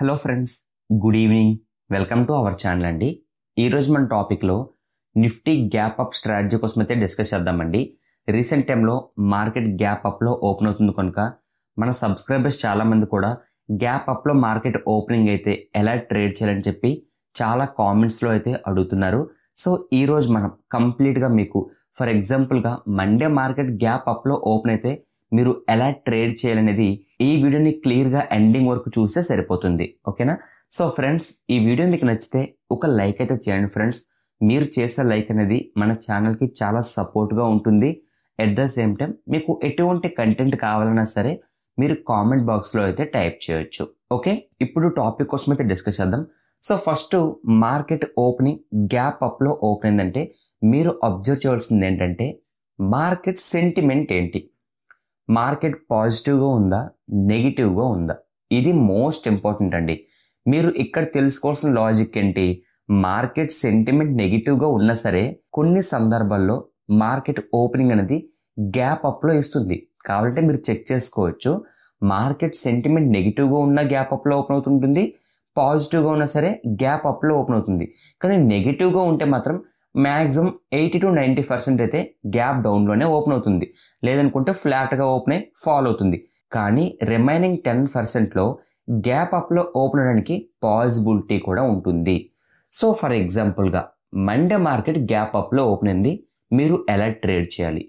hello friends good evening welcome to our channel అండి ఈరోజు మన టాపిక్లో నిఫ్టీ గ్యాప్ అప్ స్ట్రాటజీ కోసం అయితే డిస్కస్ చేద్దామండి రీసెంట్ టైంలో మార్కెట్ గ్యాప్ అప్లో ఓపెన్ అవుతుంది కనుక మన సబ్స్క్రైబర్స్ చాలామంది కూడా గ్యాప్ అప్లో మార్కెట్ ఓపెనింగ్ అయితే ఎలా ట్రేడ్ చేయాలని చెప్పి చాలా కామెంట్స్లో అయితే అడుగుతున్నారు సో ఈరోజు మనం కంప్లీట్గా మీకు ఫర్ ఎగ్జాంపుల్గా మండే మార్కెట్ గ్యాప్ అప్లో ఓపెన్ అయితే మీరు ఎలా ట్రేడ్ చేయాలనేది ఈ వీడియోని క్లియర్గా ఎండింగ్ వరకు చూస్తే సరిపోతుంది ఓకేనా సో ఫ్రెండ్స్ ఈ వీడియో మీకు నచ్చితే ఒక లైక్ అయితే చేయండి ఫ్రెండ్స్ మీరు చేసే లైక్ అనేది మన ఛానల్కి చాలా సపోర్ట్గా ఉంటుంది ఎట్ ద సేమ్ టైం మీకు ఎటువంటి కంటెంట్ కావాలన్నా సరే మీరు కామెంట్ బాక్స్లో అయితే టైప్ చేయొచ్చు ఓకే ఇప్పుడు టాపిక్ కోసం అయితే డిస్కస్ చేద్దాం so first market opening gap అప్లో ఓపెన్ అయిందంటే మీరు అబ్జర్వ్ చేయాల్సింది ఏంటంటే మార్కెట్ సెంటిమెంట్ ఏంటి మార్కెట్ పాజిటివ్గా ఉందా నెగిటివ్గా ఉందా ఇది మోస్ట్ ఇంపార్టెంట్ అండి మీరు ఇక్కడ తెలుసుకోవాల్సిన లాజిక్ ఏంటి మార్కెట్ సెంటిమెంట్ నెగిటివ్గా ఉన్నా సరే కొన్ని సందర్భాల్లో మార్కెట్ ఓపెనింగ్ అనేది గ్యాప్ అప్లో ఇస్తుంది కాబట్టి మీరు చెక్ చేసుకోవచ్చు మార్కెట్ సెంటిమెంట్ నెగిటివ్గా ఉన్న గ్యాప్ అప్లో ఓపెన్ అవుతుంటుంది పాజిటివ్గా ఉన్నా సరే గ్యాప్ అప్లో ఓపెన్ అవుతుంది కానీ నెగిటివ్గా ఉంటే మాత్రం maximum eighty to ninety percent అయితే గ్యాప్ డౌన్లోనే ఓపెన్ అవుతుంది లేదనుకుంటే ఫ్లాట్గా ఓపెన్ అయి ఫాల్ అవుతుంది కానీ రిమైనింగ్ టెన్ పర్సెంట్లో గ్యాప్ అప్లో ఓపెన్ అవడానికి పాసిబిలిటీ కూడా ఉంటుంది సో ఫర్ ఎగ్జాంపుల్గా మండే మార్కెట్ గ్యాప్ అప్లో ఓపెన్ అయింది మీరు ఎలా ట్రేడ్ చేయాలి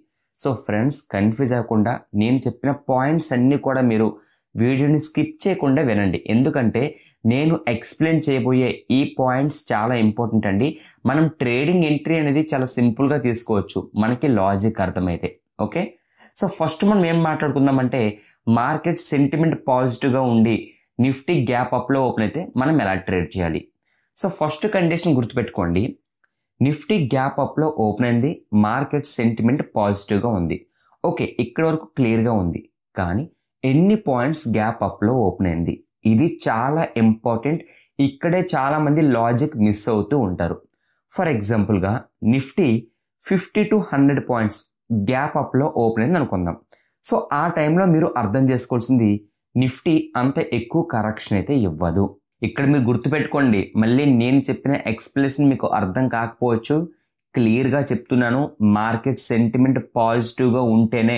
సో ఫ్రెండ్స్ కన్ఫ్యూజ్ అవ్వకుండా నేను చెప్పిన పాయింట్స్ అన్నీ కూడా మీరు వీడియోని స్కిప్ చేయకుండా వినండి ఎందుకంటే నేను ఎక్స్ప్లెయిన్ చేయబోయే ఈ పాయింట్స్ చాలా ఇంపార్టెంట్ అండి మనం ట్రేడింగ్ ఎంట్రీ అనేది చాలా సింపుల్గా తీసుకోవచ్చు మనకి లాజిక్ అర్థమైతే ఓకే సో ఫస్ట్ మనం ఏం మాట్లాడుకుందామంటే మార్కెట్ సెంటిమెంట్ పాజిటివ్గా ఉండి నిఫ్టీ గ్యాప్ అప్లో ఓపెన్ అయితే మనం ఎలా ట్రేడ్ చేయాలి సో ఫస్ట్ కండిషన్ గుర్తుపెట్టుకోండి నిఫ్టీ గ్యాప్ అప్లో ఓపెన్ అయింది మార్కెట్ సెంటిమెంట్ పాజిటివ్గా ఉంది ఓకే ఇక్కడ వరకు క్లియర్గా ఉంది కానీ ఎన్ని పాయింట్స్ గ్యాప్ అప్లో ఓపెన్ అయింది ఇది చాలా ఇంపార్టెంట్ ఇక్కడే చాలామంది లాజిక్ మిస్ అవుతూ ఉంటారు ఫర్ ఎగ్జాంపుల్గా Nifty fifty to hundred points gap అప్లో ఓపెన్ అయింది అనుకుందాం సో ఆ టైంలో మీరు అర్థం చేసుకోవాల్సింది నిఫ్టీ అంత ఎక్కువ కరెక్షన్ అయితే ఇవ్వదు ఇక్కడ మీరు గుర్తుపెట్టుకోండి మళ్ళీ నేను చెప్పిన ఎక్స్ప్లెనేషన్ మీకు అర్థం కాకపోవచ్చు క్లియర్గా చెప్తున్నాను మార్కెట్ సెంటిమెంట్ పాజిటివ్గా ఉంటేనే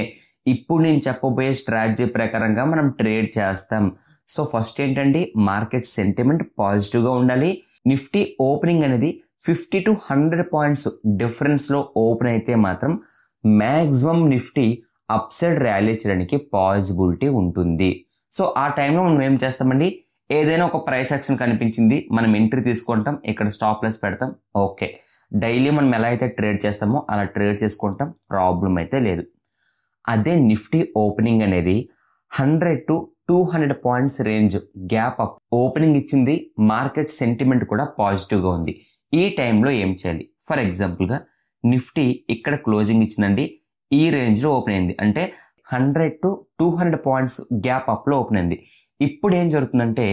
ఇప్పుడు నేను చెప్పబోయే స్ట్రాటజీ ప్రకారంగా మనం ట్రేడ్ చేస్తాం సో ఫస్ట్ ఏంటండి మార్కెట్ సెంటిమెంట్ పాజిటివ్గా ఉండాలి నిఫ్టీ ఓపెనింగ్ అనేది ఫిఫ్టీ టు హండ్రెడ్ పాయింట్స్ డిఫరెన్స్లో ఓపెన్ అయితే మాత్రం మ్యాక్సిమం నిఫ్టీ అప్సైడ్ ర్యాలీ చేయడానికి పాజిబిలిటీ ఉంటుంది సో ఆ టైంలో మనం ఏం చేస్తామండి ఏదైనా ఒక ప్రైస్ యాక్షన్ కనిపించింది మనం ఎంట్రీ తీసుకుంటాం ఇక్కడ స్టాప్ లెస్ పెడతాం ఓకే డైలీ మనం ఎలా అయితే ట్రేడ్ చేస్తామో అలా ట్రేడ్ చేసుకుంటాం ప్రాబ్లం అయితే లేదు అదే నిఫ్టీ ఓపెనింగ్ అనేది hundred to two hundred points range gap up opening ఇచ్చింది మార్కెట్ సెంటిమెంట్ కూడా పాజిటివ్గా ఉంది ఈ టైంలో ఏం చేయాలి ఫర్ ఎగ్జాంపుల్గా నిఫ్టీ ఇక్కడ క్లోజింగ్ ఇచ్చిందండి ఈ రేంజ్లో ఓపెన్ అయింది అంటే hundred to two hundred points gap అప్లో ఓపెన్ అయింది ఇప్పుడు ఏం జరుగుతుందంటే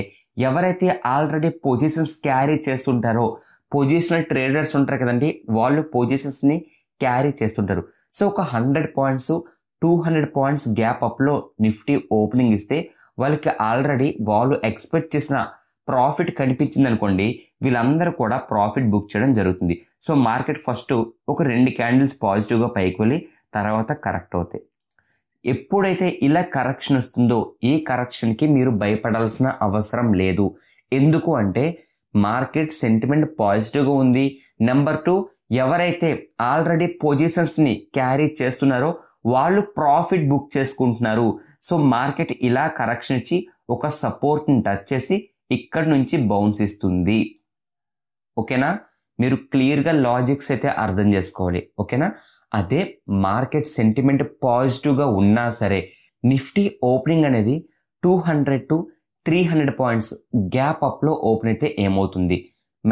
ఎవరైతే ఆల్రెడీ పొజిషన్స్ క్యారీ చేస్తుంటారో పొజిషనల్ ట్రేడర్స్ ఉంటారు కదండి వాళ్ళు పొజిషన్స్ని క్యారీ చేస్తుంటారు సో ఒక hundred points two hundred points gap అప్లో నిఫ్టీ ఓపెనింగ్ ఇస్తే వాళ్ళకి ఆల్రెడీ వాళ్ళు ఎక్స్పెక్ట్ చేసిన ప్రాఫిట్ కనిపించింది అనుకోండి వీళ్ళందరూ కూడా ప్రాఫిట్ బుక్ చేయడం జరుగుతుంది సో మార్కెట్ ఫస్ట్ ఒక రెండు క్యాండిల్స్ పాజిటివ్గా పైకి వెళ్ళి తర్వాత కరెక్ట్ అవుతాయి ఎప్పుడైతే ఇలా కరెక్షన్ వస్తుందో ఈ కరెక్షన్కి మీరు భయపడాల్సిన అవసరం లేదు ఎందుకు అంటే మార్కెట్ సెంటిమెంట్ పాజిటివ్గా ఉంది నెంబర్ టూ ఎవరైతే ఆల్రెడీ పొజిషన్స్ని క్యారీ చేస్తున్నారో వాళ్ళు ప్రాఫిట్ బుక్ చేసుకుంటున్నారు సో మార్కెట్ ఇలా కరెక్షన్ ఇచ్చి ఒక సపోర్ట్ని టచ్ చేసి ఇక్కడ నుంచి బౌన్స్ ఇస్తుంది ఓకేనా మీరు క్లియర్గా లాజిక్స్ అయితే అర్థం చేసుకోవాలి ఓకేనా అదే మార్కెట్ సెంటిమెంట్ పాజిటివ్గా ఉన్నా సరే నిఫ్టీ ఓపెనింగ్ అనేది two hundred to three hundred points gap అప్లో ఓపెన్ అయితే ఏమవుతుంది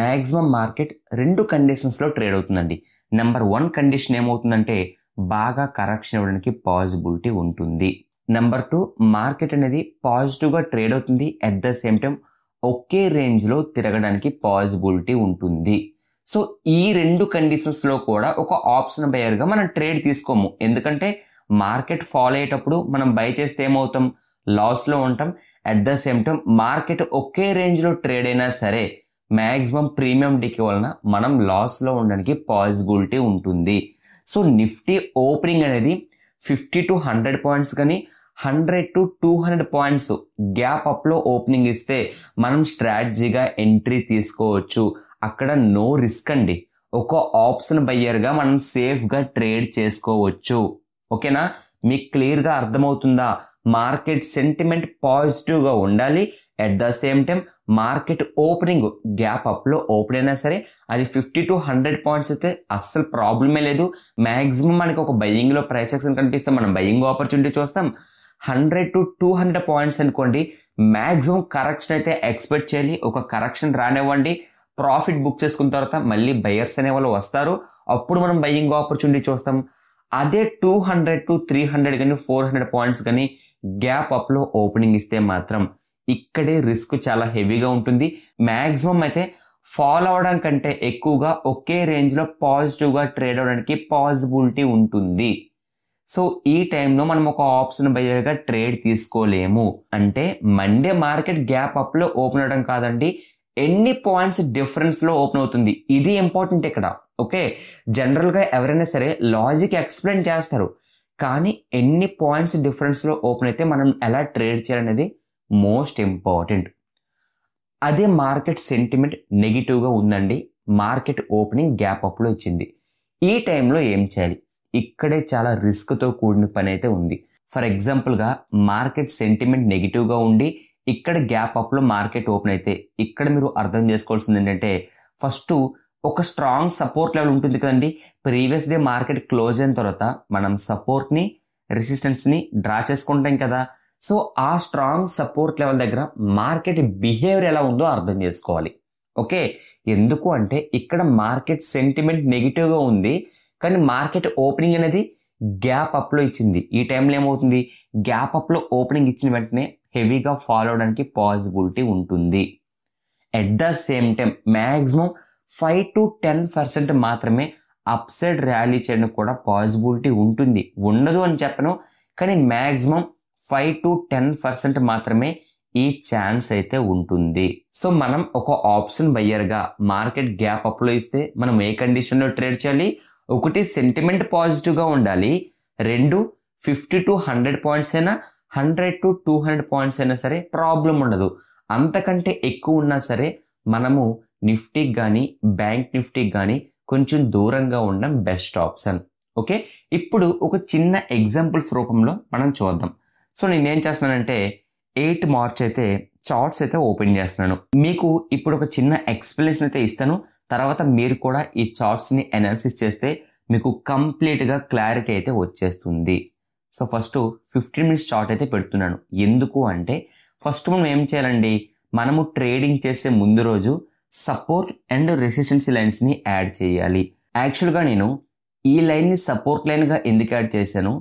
మ్యాక్సిమం మార్కెట్ రెండు కండిషన్స్లో ట్రేడ్ అవుతుందండి నెంబర్ వన్ కండిషన్ ఏమవుతుందంటే బాగా కరెక్షన్ ఇవ్వడానికి పాసిబిలిటీ ఉంటుంది నెంబర్ టూ మార్కెట్ అనేది పాజిటివ్గా ట్రేడ్ అవుతుంది అట్ ద సేమ్ టైం ఒకే రేంజ్లో తిరగడానికి పాసిబిలిటీ ఉంటుంది సో ఈ రెండు కండిషన్స్లో కూడా ఒక ఆప్షన్ బయర్గా మనం ట్రేడ్ తీసుకోము ఎందుకంటే మార్కెట్ ఫాలో అయ్యేటప్పుడు మనం బై చేస్తే ఏమవుతాం లాస్లో ఉంటాం at the same time market ఒకే రేంజ్లో ట్రేడ్ అయినా సరే మ్యాక్సిమం ప్రీమియం డికే వలన మనం లాస్లో ఉండడానికి పాసిబిలిటీ ఉంటుంది సో నిఫ్టీ ఓపెనింగ్ అనేది ఫిఫ్టీ టు హండ్రెడ్ పాయింట్స్ కానీ hundred to two hundred points gap అప్లో ఓపెనింగ్ ఇస్తే మనం స్ట్రాటజీగా ఎంట్రీ తీసుకోవచ్చు అక్కడ నో రిస్క్ అండి ఒక ఆప్షన్ బయ్యర్గా మనం సేఫ్గా ట్రేడ్ చేసుకోవచ్చు ఓకేనా మీకు క్లియర్గా అర్థమవుతుందా మార్కెట్ సెంటిమెంట్ పాజిటివ్గా ఉండాలి at the same time market opening gap అప్లో ఓపెన్ అయినా సరే అది ఫిఫ్టీ టు హండ్రెడ్ పాయింట్స్ అయితే అస్సలు ప్రాబ్లమే లేదు మ్యాక్సిమం మనకి ఒక బయ్యింగ్లో ప్రైస్ యాక్షన్ కనిపిస్తే మనం బయ్యింగ్ ఆపర్చునిటీ చూస్తాం hundred to two hundred points అనుకోండి మ్యాక్సిమం కరెక్షన్ అయితే ఎక్స్పెక్ట్ చేయాలి ఒక కరెక్షన్ రానివ్వండి ప్రాఫిట్ బుక్ చేసుకున్న తర్వాత మళ్ళీ బయర్స్ అనే వాళ్ళు వస్తారు అప్పుడు మనం బయ్యింగ్ ఆపర్చునిటీ చూస్తాం అదే two hundred to three hundred కానీ ఫోర్ హండ్రెడ్ పాయింట్స్ కానీ గ్యాప్ అప్లో ఓపెనింగ్ ఇస్తే మాత్రం ఇక్కడే రిస్క్ చాలా హెవీగా ఉంటుంది మ్యాక్సిమం అయితే ఫాల్ అవడం కంటే ఎక్కువగా ఒకే రేంజ్లో పాజిటివ్గా ట్రేడ్ అవడానికి పాజిబిలిటీ ఉంటుంది సో ఈ టైంలో మనం ఒక ఆప్షన్ బయర్గా ట్రేడ్ తీసుకోలేము అంటే మండే మార్కెట్ గ్యాప్ అప్లో ఓపెన్ అవడం కాదండి ఎన్ని పాయింట్స్ డిఫరెన్స్లో ఓపెన్ అవుతుంది ఇది ఇంపార్టెంట్ ఇక్కడ ఓకే జనరల్గా ఎవరైనా సరే లాజిక్ ఎక్స్ప్లెయిన్ చేస్తారు కానీ ఎన్ని పాయింట్స్ డిఫరెన్స్లో ఓపెన్ అయితే మనం ఎలా ట్రేడ్ చేయాలనేది మోస్ట్ ఇంపార్టెంట్ అదే మార్కెట్ సెంటిమెంట్ నెగిటివ్గా ఉందండి మార్కెట్ ఓపెనింగ్ గ్యాప్ అప్లో ఇచ్చింది ఈ టైంలో ఏం చేయాలి ఇక్కడే చాలా రిస్క్తో కూడిన పని అయితే ఉంది ఫర్ ఎగ్జాంపుల్గా మార్కెట్ సెంటిమెంట్ నెగిటివ్గా ఉండి ఇక్కడ గ్యాప్ అప్లో మార్కెట్ ఓపెన్ అయితే ఇక్కడ మీరు అర్థం చేసుకోవాల్సింది ఏంటంటే ఫస్ట్ ఒక స్ట్రాంగ్ సపోర్ట్ లెవెల్ ఉంటుంది కదండి ప్రీవియస్ డే మార్కెట్ క్లోజ్ అయిన తర్వాత మనం సపోర్ట్ని రెసిస్టెన్స్ని డ్రా చేసుకుంటాం కదా సో ఆ స్ట్రాంగ్ సపోర్ట్ లెవెల్ దగ్గర మార్కెట్ బిహేవియర్ ఎలా ఉందో అర్థం చేసుకోవాలి ఓకే ఎందుకు అంటే ఇక్కడ మార్కెట్ సెంటిమెంట్ నెగిటివ్గా ఉంది కానీ మార్కెట్ ఓపెనింగ్ అనేది గ్యాప్ అప్లో ఇచ్చింది ఈ టైంలో ఏమవుతుంది గ్యాప్ అప్లో ఓపెనింగ్ ఇచ్చిన వెంటనే హెవీగా ఫాలో అవడానికి పాసిబిలిటీ ఉంటుంది at the same time maximum five to ten percent మాత్రమే అప్ సైడ్ ర్యాలీ చేయడానికి కూడా పాసిబిలిటీ ఉంటుంది ఉండదు అని చెప్పను కానీ maximum five to ten percent మాత్రమే ఈ ఛాన్స్ అయితే ఉంటుంది సో మనం ఒక ఆప్షన్ బయ్యర్గా మార్కెట్ గ్యాప్ అప్లో ఇస్తే మనం ఏ కండిషన్లో ట్రేడ్ చేయాలి ఒకటి సెంటిమెంట్ పాజిటివ్గా ఉండాలి రెండు ఫిఫ్టీ టు హండ్రెడ్ పాయింట్స్ అయినా hundred to two hundred points అయినా సరే ప్రాబ్లం ఉండదు అంతకంటే ఎక్కువ ఉన్నా సరే మనము నిఫ్టీకి కానీ బ్యాంక్ నిఫ్టీకి కానీ కొంచెం దూరంగా ఉండడం బెస్ట్ ఆప్షన్ ఓకే ఇప్పుడు ఒక చిన్న ఎగ్జాంపుల్స్ రూపంలో మనం చూద్దాం సో నేను ఏం చేస్తున్నానంటే ఎయిట్ మార్చ్ అయితే చార్ట్స్ అయితే ఓపెన్ చేస్తున్నాను మీకు ఇప్పుడు ఒక చిన్న ఎక్స్ప్లెనేషన్ అయితే ఇస్తాను తర్వాత మీరు కూడా ఈ చార్ట్స్ని అనాలిసిస్ చేస్తే మీకు కంప్లీట్గా క్లారిటీ అయితే వచ్చేస్తుంది so first fifteen minutes chart అయితే పెడుతున్నాను ఎందుకు అంటే ఫస్ట్ మనం ఏం చేయాలండి మనము ట్రేడింగ్ చేసే ముందు రోజు సపోర్ట్ అండ్ రెసిస్టెన్స్ లైన్స్ని యాడ్ చేయాలి యాక్చువల్గా నేను ఈ లైన్ని సపోర్ట్ లైన్గా ఎందుకు యాడ్ చేశాను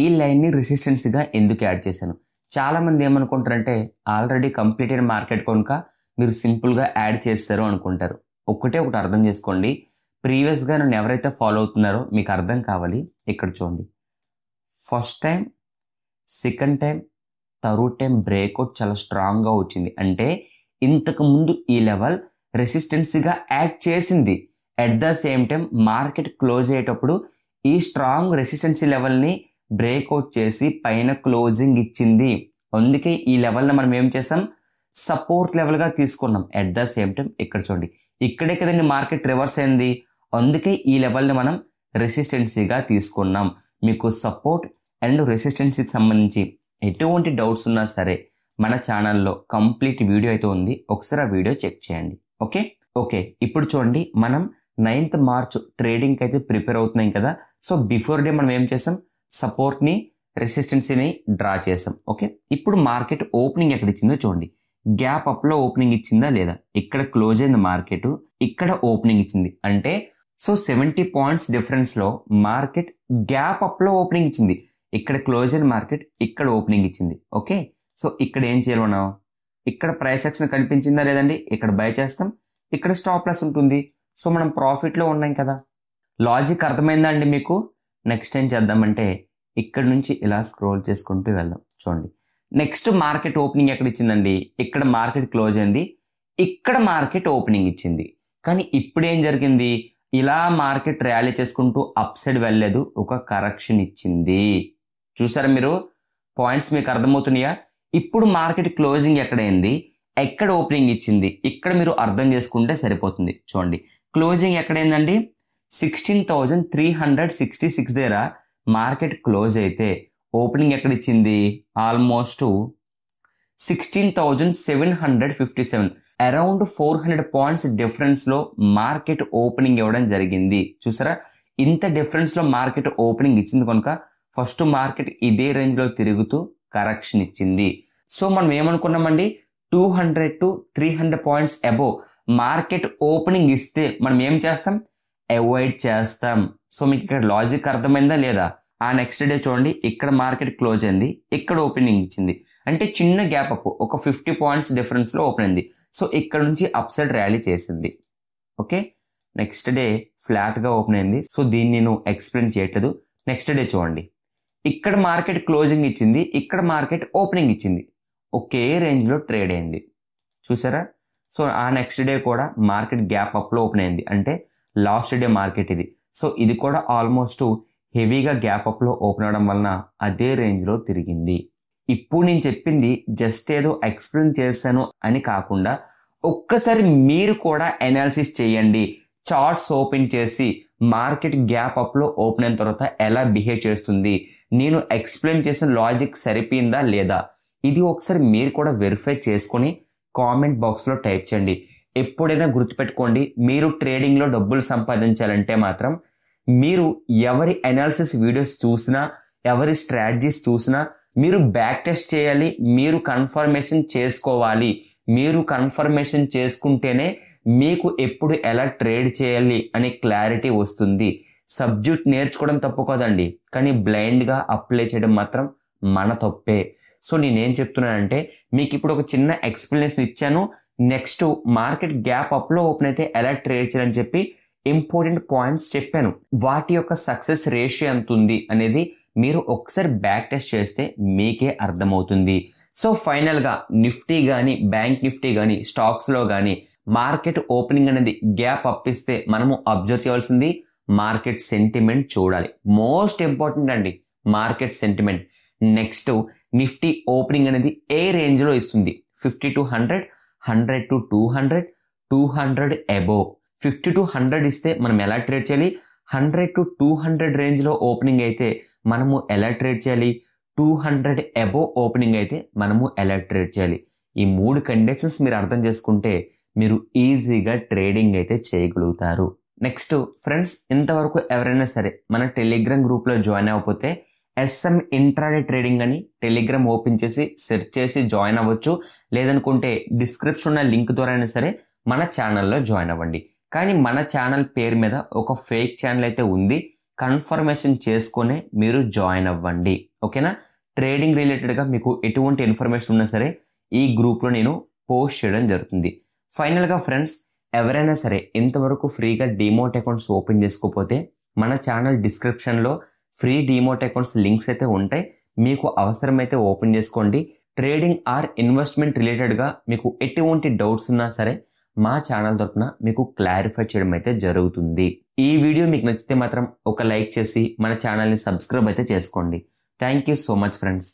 ఈ లైన్ని రెసిస్టెన్స్గా ఎందుకు యాడ్ చేశాను చాలామంది ఏమనుకుంటారంటే ఆల్రెడీ కంప్లీటెడ్ మార్కెట్ కొనుక మీరు సింపుల్గా యాడ్ చేస్తారు అనుకుంటారు ఒక్కటే ఒకటి అర్థం చేసుకోండి ప్రీవియస్గా నన్ను ఎవరైతే ఫాలో అవుతున్నారో మీకు అర్థం కావాలి ఇక్కడ చూడండి first time second time third time breakout చాలా స్ట్రాంగ్గా వచ్చింది అంటే ఇంతకు ముందు ఈ లెవెల్ రెసిస్టెన్సీగా యాడ్ చేసింది at the same time market close అయ్యేటప్పుడు ఈ స్ట్రాంగ్ రెసిస్టెన్సీ లెవెల్ని బ్రేక్అవుట్ చేసి పైన క్లోజింగ్ ఇచ్చింది అందుకే ఈ లెవెల్ని మనం ఏం చేసాం సపోర్ట్ లెవెల్గా తీసుకున్నాం అట్ ద సేమ్ టైం ఇక్కడ చూడండి ఇక్కడే కదండి మార్కెట్ రివర్స్ అయింది అందుకే ఈ లెవెల్ని మనం రెసిస్టెన్సీగా తీసుకున్నాం మీకు సపోర్ట్ అండ్ రెసిస్టెన్సీకి సంబంధించి ఎటువంటి డౌట్స్ ఉన్నా సరే మన ఛానల్లో కంప్లీట్ వీడియో అయితే ఉంది ఒకసారి ఆ వీడియో చెక్ చేయండి ఓకే ఓకే ఇప్పుడు చూడండి మనం నైన్త్ మార్చ్ ట్రేడింగ్కి అయితే ప్రిపేర్ అవుతున్నాం కదా సో బిఫోర్ డే మనం ఏం చేసాం సపోర్ట్ని రెసిస్టెన్సీని డ్రా చేసాం ఓకే ఇప్పుడు మార్కెట్ ఓపెనింగ్ ఎక్కడ ఇచ్చిందో చూడండి గ్యాప్ అప్లో ఓపెనింగ్ ఇచ్చిందా లేదా ఇక్కడ క్లోజ్ అయింది మార్కెట్ ఇక్కడ ఓపెనింగ్ ఇచ్చింది అంటే సో సెవెంటీ పాయింట్స్ డిఫరెన్స్లో మార్కెట్ గ్యాప్ అప్లో ఓపెనింగ్ ఇచ్చింది ఇక్కడ క్లోజ్ అయిన మార్కెట్ ఇక్కడ ఓపెనింగ్ ఇచ్చింది ఓకే సో ఇక్కడ ఏం చేయాలన్నావు ఇక్కడ ప్రైస్ యాక్షన్ కనిపించిందా లేదండి ఇక్కడ బై చేస్తాం ఇక్కడ స్టాప్ లాస్ ఉంటుంది సో మనం ప్రాఫిట్లో ఉన్నాం కదా లాజిక్ అర్థమైందా అండి మీకు నెక్స్ట్ ఏం చేద్దామంటే ఇక్కడ నుంచి ఇలా స్క్రోల్ చేసుకుంటూ వెళ్దాం చూడండి నెక్స్ట్ మార్కెట్ ఓపెనింగ్ ఎక్కడ ఇచ్చిందండి ఇక్కడ మార్కెట్ క్లోజ్ అయింది ఇక్కడ మార్కెట్ ఓపెనింగ్ ఇచ్చింది కానీ ఇప్పుడు ఏం జరిగింది ఇలా మార్కెట్ ర్యాలీ చేసుకుంటూ అప్ సైడ్ వెళ్ళలేదు ఒక కరెక్షన్ ఇచ్చింది చూసారా మీరు పాయింట్స్ మీకు అర్థమవుతున్నాయా ఇప్పుడు మార్కెట్ క్లోజింగ్ ఎక్కడైంది ఎక్కడ ఓపెనింగ్ ఇచ్చింది ఇక్కడ మీరు అర్థం చేసుకుంటే సరిపోతుంది చూడండి క్లోజింగ్ ఎక్కడైందండి sixteen thousand three hundred sixty six దగ్గర మార్కెట్ క్లోజ్ అయితే ఓపెనింగ్ ఎక్కడ ఇచ్చింది almost sixteen thousand seven hundred fifty seven around four hundred points డిఫరెన్స్లో మార్కెట్ ఓపెనింగ్ ఇవ్వడం జరిగింది చూసారా ఇంత డిఫరెన్స్లో మార్కెట్ ఓపెనింగ్ ఇచ్చింది కనుక ఫస్ట్ మార్కెట్ ఇదే రేంజ్లో తిరుగుతూ కరెక్షన్ ఇచ్చింది సో మనం ఏమనుకున్నామండి two hundred to three hundred points above market opening ఇస్తే మనం ఏం చేస్తాం అవాయిడ్ చేస్తాం సో మీకు ఇక్కడ లాజిక్ అర్థమైందా లేదా ఆ నెక్స్ట్ డే చూడండి ఇక్కడ మార్కెట్ క్లోజ్ అయింది ఇక్కడ ఓపెనింగ్ ఇచ్చింది అంటే చిన్న గ్యాప్ అప్ ఒక ఫిఫ్టీ పాయింట్స్ డిఫరెన్స్లో ఓపెన్ అయింది సో ఇక్కడ నుంచి అప్సైడ్ ర్యాలీ చేసింది ఓకే నెక్స్ట్ డే ఫ్లాట్గా ఓపెన్ అయింది సో దీన్ని నేను ఎక్స్ప్లెయిన్ చేయట్లేదు నెక్స్ట్ డే చూడండి ఇక్కడ మార్కెట్ క్లోజింగ్ ఇచ్చింది ఇక్కడ మార్కెట్ ఓపెనింగ్ ఇచ్చింది ఒకే రేంజ్లో ట్రేడ్ అయింది చూసారా సో ఆ నెక్స్ట్ డే కూడా మార్కెట్ గ్యాప్ లో ఓపెన్ అయింది అంటే లాస్ట్ డే మార్కెట్ ఇది సో ఇది కూడా ఆల్మోస్ట్ హెవీగా గ్యాప్ అప్లో ఓపెన్ అవడం వలన అదే రేంజ్లో తిరిగింది ఇప్పుడు నేను చెప్పింది జస్ట్ ఏదో ఎక్స్ప్లెయిన్ చేశాను అని కాకుండా ఒక్కసారి మీరు కూడా ఎనాలిసిస్ చేయండి చార్ట్స్ ఓపెన్ చేసి మార్కెట్ గ్యాప్ అప్లో ఓపెన్ అయిన తర్వాత ఎలా బిహేవ్ చేస్తుంది నేను ఎక్స్ప్లెయిన్ చేసిన లాజిక్ సరిపోయిందా లేదా ఇది ఒకసారి మీరు కూడా వెరిఫై చేసుకొని కామెంట్ బాక్స్లో టైప్ చేయండి ఎప్పుడైనా గుర్తుపెట్టుకోండి మీరు ట్రేడింగ్లో డబ్బులు సంపాదించాలంటే మాత్రం మీరు ఎవరి అనాలిసిస్ వీడియోస్ చూసినా ఎవరి స్ట్రాటజీస్ చూసినా మీరు బ్యాక్ టెస్ట్ చేయాలి మీరు కన్ఫర్మేషన్ చేసుకోవాలి మీరు కన్ఫర్మేషన్ చేసుకుంటేనే మీకు ఎప్పుడు ఎలా ట్రేడ్ చేయాలి అనే క్లారిటీ వస్తుంది సబ్జెక్ట్ నేర్చుకోవడం తప్పు కదండి కానీ బ్లైండ్గా అప్లై చేయడం మాత్రం మన తప్పే సో నేనేం చెప్తున్నానంటే మీకు ఇప్పుడు ఒక చిన్న ఎక్స్ప్లెనేషన్ ఇచ్చాను నెక్స్ట్ మార్కెట్ గ్యాప్ అప్లో ఓపెన్ అయితే ఎలా ట్రేడ్ చేయాలని చెప్పి ఇంపార్టెంట్ పాయింట్స్ చెప్పాను వాటి యొక్క సక్సెస్ రేషియో ఎంత ఉంది అనేది మీరు ఒకసారి బ్యాక్ టెస్ట్ చేస్తే మీకే అర్థమవుతుంది సో ఫైనల్గా నిఫ్టీ కానీ బ్యాంక్ నిఫ్టీ కానీ స్టాక్స్లో కానీ మార్కెట్ ఓపెనింగ్ అనేది గ్యాప్ అప్పిస్తే మనము అబ్జర్వ్ చేయాల్సింది మార్కెట్ సెంటిమెంట్ చూడాలి మోస్ట్ ఇంపార్టెంట్ అండి market sentiment next Nifty opening అనేది ఏ రేంజ్లో ఇస్తుంది fifty to hundred hundred to two hundred two hundred above fifty to hundred ఇస్తే మనం ఎలా ట్రేడ్ చేయాలి హండ్రెడ్ టు టూ హండ్రెడ్ రేంజ్లో ఓపెనింగ్ అయితే మనము ఎలా ట్రేడ్ చేయాలి టూ హండ్రెడ్ అబోవ్ ఓపెనింగ్ అయితే మనము ఎలా ట్రేడ్ చేయాలి ఈ మూడు కండిషన్స్ మీరు అర్థం చేసుకుంటే మీరు ఈజీగా ట్రేడింగ్ అయితే చేయగలుగుతారు నెక్స్ట్ ఫ్రెండ్స్ ఇంతవరకు ఎవరైనా సరే మన టెలిగ్రామ్ గ్రూప్లో జాయిన్ అవ్వకపోతే ఎస్ఎం ఇంట్రాడే ట్రేడింగ్ అని టెలిగ్రామ్ ఓపెన్ చేసి సెర్చ్ చేసి జాయిన్ అవ్వచ్చు లేదనుకుంటే డిస్క్రిప్షన్ ఉన్న లింక్ ద్వారా అయినా సరే మన ఛానల్లో జాయిన్ అవ్వండి కానీ మన ఛానల్ పేరు మీద ఒక ఫేక్ ఛానల్ అయితే ఉంది కన్ఫర్మేషన్ చేసుకునే మీరు జాయిన్ అవ్వండి ఓకేనా ట్రేడింగ్ రిలేటెడ్గా మీకు ఎటువంటి ఇన్ఫర్మేషన్ ఉన్నా సరే ఈ గ్రూప్లో నేను పోస్ట్ చేయడం జరుగుతుంది ఫైనల్గా ఫ్రెండ్స్ ఎవరైనా సరే ఇంతవరకు ఫ్రీగా డిమోట్ అకౌంట్స్ ఓపెన్ చేసుకోకపోతే మన ఛానల్ డిస్క్రిప్షన్లో ఫ్రీ డిమోట్ అకౌంట్స్ లింక్స్ అయితే ఉంటాయి మీకు అవసరమైతే ఓపెన్ చేసుకోండి ట్రేడింగ్ ఆర్ ఇన్వెస్ట్మెంట్ రిలేటెడ్గా మీకు ఎటువంటి డౌట్స్ ఉన్నా సరే మా ఛానల్ తరఫున మీకు క్లారిఫై చేయడం అయితే జరుగుతుంది ఈ వీడియో మీకు నచ్చితే మాత్రం ఒక లైక్ చేసి మన ఛానల్ని సబ్స్క్రైబ్ అయితే చేసుకోండి thank you so much friends